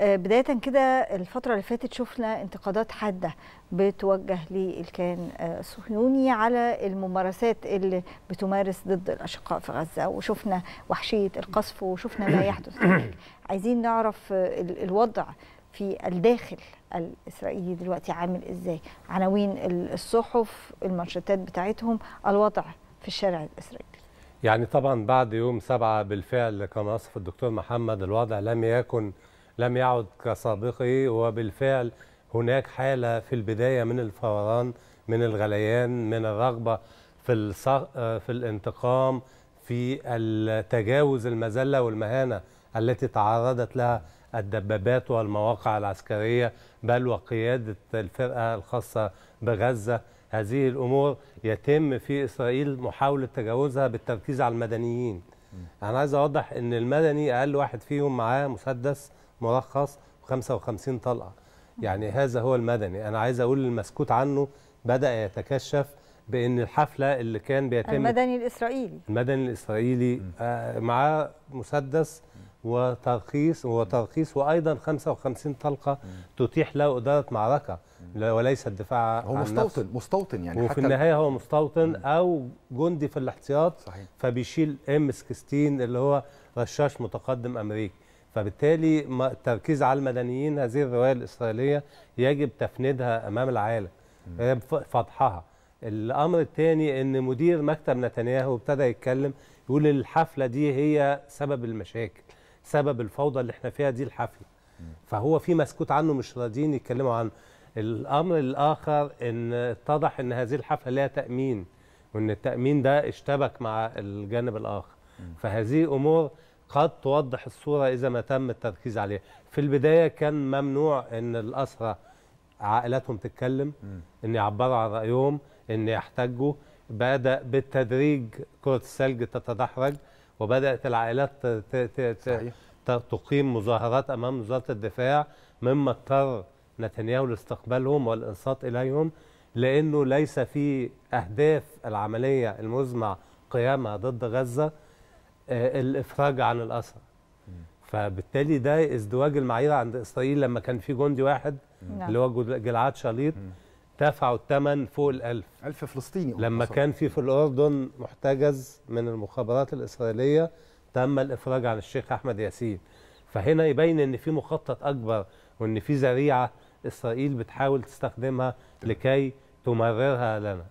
آه، بداية كده الفترة اللي فاتت شفنا انتقادات حادة بتوجه للكيان آه، الصهيوني على الممارسات اللي بتمارس ضد الأشقاء في غزة وشفنا وحشية القصف وشفنا ما يحدث عايزين نعرف آه، الوضع في الداخل الإسرائيلي دلوقتي عامل إزاي عناوين الصحف المنشطات بتاعتهم الوضع في الشارع الإسرائيلي يعني طبعا بعد يوم سبعة بالفعل كما وصف الدكتور محمد الوضع لم يكن لم يعد كسابقه وبالفعل هناك حالة في البداية من الفوران من الغليان من الرغبة في, في الانتقام في تجاوز المذلة والمهانة التي تعرضت لها الدبابات والمواقع العسكرية بل وقيادة الفرقة الخاصة بغزة هذه الأمور يتم في إسرائيل محاولة تجاوزها بالتركيز على المدنيين انا عايز اوضح ان المدني اقل واحد فيهم معاه مسدس مرخص و 55 طلقه يعني هذا هو المدني انا عايز اقول المسكوت عنه بدا يتكشف بان الحفله اللي كان بيتم المدني الاسرائيلي المدني الاسرائيلي آه، معاه مسدس وترخيص وترخيص وايضا 55 طلقه تتيح له اداره معركه وليس الدفاع هو عن مستوطن نفسه. مستوطن يعني وفي حتى النهايه هو مستوطن او جندي في الاحتياط صحيح. فبيشيل ام 16 اللي هو رشاش متقدم امريكي فبالتالي التركيز على المدنيين هذه الروايه الاسرائيليه يجب تفنيدها امام العالم فضحها الامر الثاني ان مدير مكتب نتنياهو ابتدى يتكلم يقول الحفله دي هي سبب المشاكل سبب الفوضى اللي احنا فيها دي الحفله فهو في مسكوت عنه مش راضيين يتكلموا عنه الأمر الآخر أن اتضح أن هذه الحفلة لها تأمين وأن التأمين ده اشتبك مع الجانب الآخر فهذه أمور قد توضح الصورة إذا ما تم التركيز عليها في البداية كان ممنوع أن الاسرى عائلاتهم تتكلم أن يعبروا عن رأيهم أن يحتجوا بدأ بالتدريج كرة الثلج تتدحرج وبدأت العائلات تقيم مظاهرات أمام وزارة الدفاع مما اضطر نتنياهو لاستقبالهم والإنصات إليهم لأنه ليس في أهداف العملية المزمع قيامها ضد غزة آه، الإفراج عن الأسرى فبالتالي ده ازدواج المعايير عند إسرائيل لما كان في جندي واحد مم. اللي هو جلعاد شليط دفعوا الثمن فوق ال 1000 ألف فلسطيني لما أصلاً. كان في في الأردن محتجز من المخابرات الإسرائيلية تم الإفراج عن الشيخ أحمد ياسين فهنا يبين ان في مخطط اكبر وان في ذريعه إسرائيل بتحاول تستخدمها لكي تمررها لنا